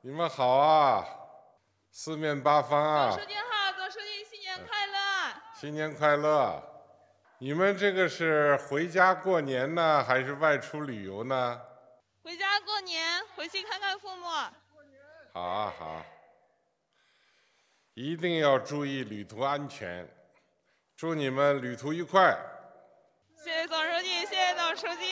你们好啊，四面八方啊！总书记好，总书记新年快乐！新年快乐！你们这个是回家过年呢，还是外出旅游呢？回家过年，回去看看父母。过年好啊，好！一定要注意旅途安全，祝你们旅途愉快！谢谢总书记，谢谢总书记。